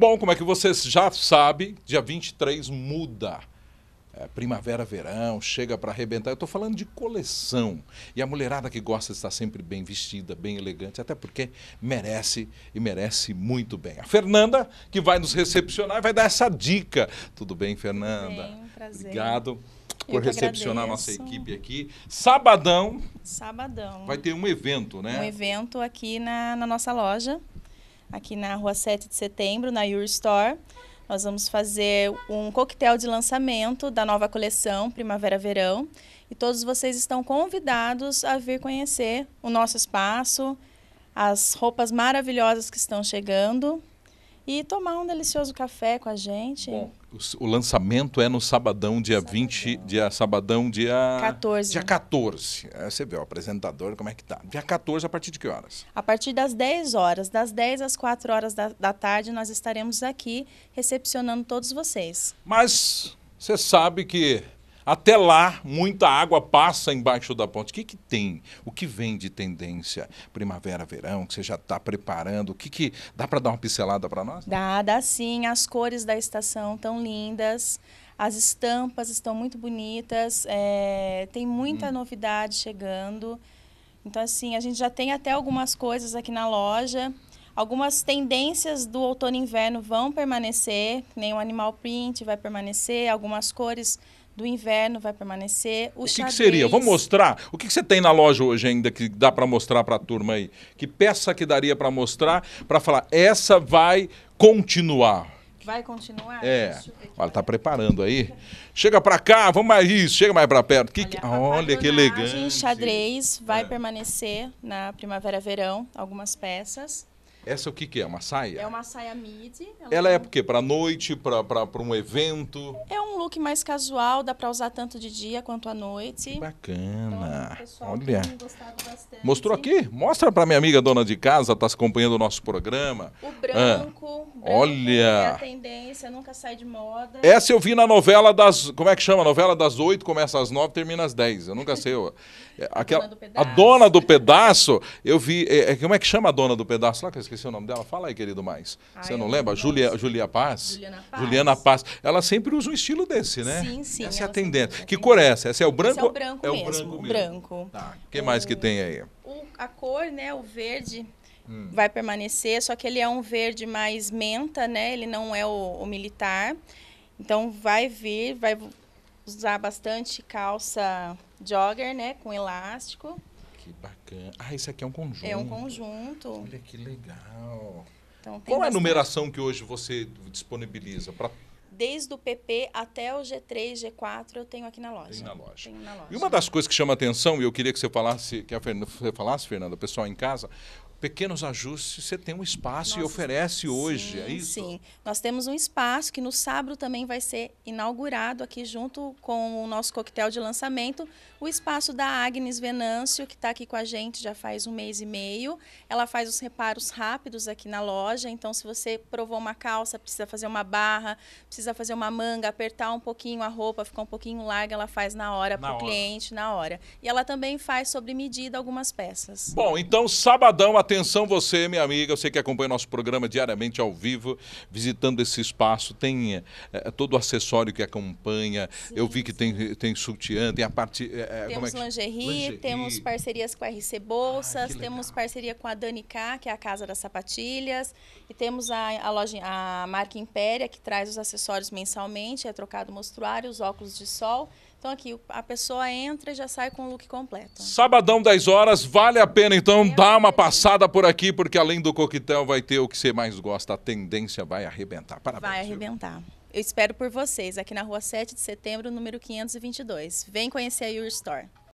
Bom, como é que vocês já sabe, dia 23 muda. É, primavera, verão, chega para arrebentar. Eu estou falando de coleção. E a mulherada que gosta de estar sempre bem vestida, bem elegante, até porque merece e merece muito bem. A Fernanda, que vai nos recepcionar, vai dar essa dica. Tudo bem, Fernanda? Tudo bem, prazer. Obrigado por recepcionar agradeço. nossa equipe aqui. Sabadão. Sabadão. Vai ter um evento, né? Um evento aqui na, na nossa loja aqui na rua 7 de setembro, na Your Store. Nós vamos fazer um coquetel de lançamento da nova coleção Primavera-Verão. E todos vocês estão convidados a vir conhecer o nosso espaço, as roupas maravilhosas que estão chegando e tomar um delicioso café com a gente. Bom, o, o lançamento é no sabadão, dia sabadão. 20, dia sabadão, dia 14. Dia 14. É, você vê o apresentador, como é que tá? Dia 14 a partir de que horas? A partir das 10 horas, das 10 às 4 horas da, da tarde nós estaremos aqui recepcionando todos vocês. Mas você sabe que até lá, muita água passa embaixo da ponte. O que, que tem? O que vem de tendência? Primavera, verão, que você já está preparando? O que, que dá para dar uma pincelada para nós? Dá, dá sim. As cores da estação tão lindas. As estampas estão muito bonitas, é, tem muita hum. novidade chegando. Então, assim, a gente já tem até algumas coisas aqui na loja. Algumas tendências do outono e inverno vão permanecer, nem o animal print vai permanecer, algumas cores do inverno vai permanecer. O, o que, que, seria? Vamos mostrar. O que, que, você tem na loja hoje ainda que dá para mostrar para a turma aí? Que peça que daria para mostrar para falar essa vai continuar? Vai continuar? É. é olha, tá preparando aí. Chega para cá, vamos mais isso, chega mais para perto. Que olha, que... olha que elegante. xadrez vai é. permanecer na primavera-verão, algumas peças. Essa o que, que é? Uma saia? É uma saia midi. Ela, é ela é, é porque para noite, para um evento? É um look mais casual, dá para usar tanto de dia quanto à noite. Que bacana. Então, pessoal, Olha. Mostrou aqui? Mostra para minha amiga dona de casa, tá acompanhando o nosso programa. O ah, branco. Ah. branco Olha. É a tendência, nunca sai de moda. Essa eu vi na novela das, como é que chama? novela das oito começa às nove, termina às dez. Eu nunca sei. Eu, aquela, é, a dona do pedaço. A dona do pedaço, eu vi, é, é, como é que chama a dona do pedaço lá que eu esqueci o nome dela? Fala aí, querido mais. Ai, Você não lembra? Julia, Julia Paz? Juliana Paz. Juliana Paz. Ela sempre usa o estilo dele esse, né? Sim, sim. Essa é a tendência. É que cor é essa? Essa é o branco? Esse é o branco é mesmo. O branco. Mesmo. branco. Tá. O que mais que tem aí? O, a cor, né? O verde hum. vai permanecer, só que ele é um verde mais menta, né? Ele não é o, o militar. Então vai vir, vai usar bastante calça jogger, né? Com elástico. Que bacana. Ah, isso aqui é um conjunto. É um conjunto. Olha que legal. Então, Qual bastante... é a numeração que hoje você disponibiliza para desde o PP até o G3, G4, eu tenho aqui na loja. Tem na loja. na loja. E uma das coisas que chama atenção, e eu queria que você falasse, que a Fernanda, você falasse, Fernanda, o pessoal em casa, pequenos ajustes, você tem um espaço Nossa, e oferece hoje, é sim, é isso? Sim, nós temos um espaço que no sábado também vai ser inaugurado aqui junto com o nosso coquetel de lançamento, o espaço da Agnes Venâncio, que está aqui com a gente já faz um mês e meio. Ela faz os reparos rápidos aqui na loja, então se você provou uma calça, precisa fazer uma barra, precisa fazer uma manga, apertar um pouquinho a roupa, ficar um pouquinho larga, ela faz na hora para o cliente, na hora. E ela também faz sobre medida algumas peças. Bom, então sabadão Atenção você, minha amiga, você que acompanha nosso programa diariamente ao vivo, visitando esse espaço, tem é, todo o acessório que acompanha. Sim, Eu vi que tem, tem sutiã, tem a parte... Eh, é, temos é lingerie, lingerie, temos parcerias com a RC Bolsas, ah, temos parceria com a Dani K, que é a Casa das Sapatilhas, e temos a, a, loja, a marca Impéria, que traz os acessórios mensalmente, é trocado mostruário, os óculos de sol... Então aqui a pessoa entra e já sai com o look completo. Sabadão 10 horas, vale a pena então Eu dar uma passada por aqui, porque além do coquetel vai ter o que você mais gosta, a tendência vai arrebentar. Parabéns. Vai arrebentar. Viu? Eu espero por vocês aqui na rua 7 de setembro, número 522. Vem conhecer a Your Store.